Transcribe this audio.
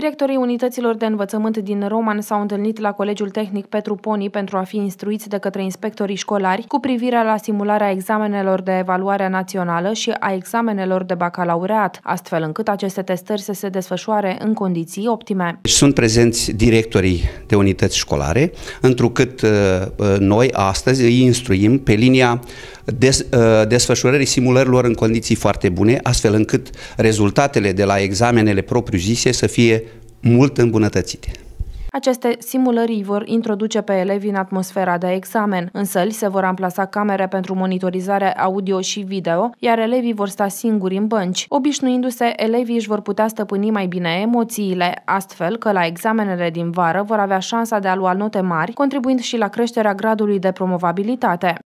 Directorii unităților de învățământ din Roman s-au întâlnit la Colegiul Tehnic Petru Poni pentru a fi instruiți de către inspectorii școlari cu privire la simularea examenelor de evaluare națională și a examenelor de bacalaureat, astfel încât aceste testări să se desfășoare în condiții optime. Deci sunt prezenți directorii de unități școlare, întrucât uh, uh, noi astăzi îi instruim pe linia des, uh, desfășurării simulărilor în condiții foarte bune, astfel încât rezultatele de la examenele propriu-zise să fie mult îmbunătățite. Aceste simulări vor introduce pe elevi în atmosfera de examen. însă li se vor amplasa camere pentru monitorizare audio și video, iar elevii vor sta singuri în bănci. Obișnuindu-se, elevii își vor putea stăpâni mai bine emoțiile, astfel că la examenele din vară vor avea șansa de a lua note mari, contribuind și la creșterea gradului de promovabilitate.